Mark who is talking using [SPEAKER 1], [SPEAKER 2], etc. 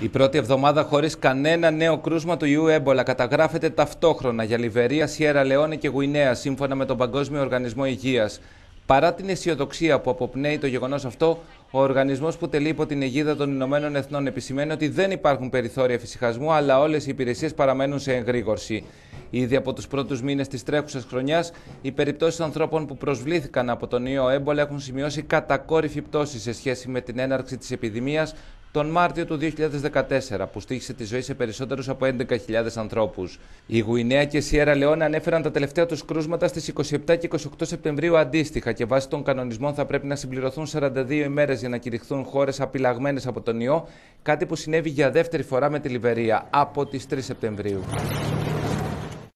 [SPEAKER 1] Η πρώτη εβδομάδα χωρίς κανένα νέο κρούσμα του ιού έμπολα καταγράφεται ταυτόχρονα για Λιβερία, Σιέρα Λεόνε και Γουινέα σύμφωνα με τον Παγκόσμιο Οργανισμό Υγείας. Παρά την αισιοδοξία που αποπνέει το γεγονός αυτό, ο οργανισμός που τελεί υπό την αιγίδα των Ηνωμένων Εθνών επισημαίνει ότι δεν υπάρχουν περιθώρια φυσικασμού, αλλά όλες οι υπηρεσίες παραμένουν σε εγρήγορση. Ήδη από τους πρώτους μήνες της τρέχουσας χρονιάς, οι περιπτώσεις ανθρώπων που προσβλήθηκαν από τον ιό έμπολα έχουν σημειώσει κατακόρυφη πτώση σε σχέση με την έναρξη της επιδημίας τον Μάρτιο του 2014, που στήχησε τη ζωή σε περισσότερους από 11.000 ανθρώπους. Η Γουινέα και η Σιέρα Λεόνα ανέφεραν τα τελευταία τους κρούσματα στις 27 και 28 Σεπτεμβρίου αντίστοιχα και βάσει των κανονισμών θα πρέπει να συμπληρωθούν 42 ημέρες για να κηρυχθούν χώρες απειλαγμένες από τον ιό, κάτι που συνέβη για δεύτερη φορά με τη Λιβερία από τις 3 Σεπτεμβρίου.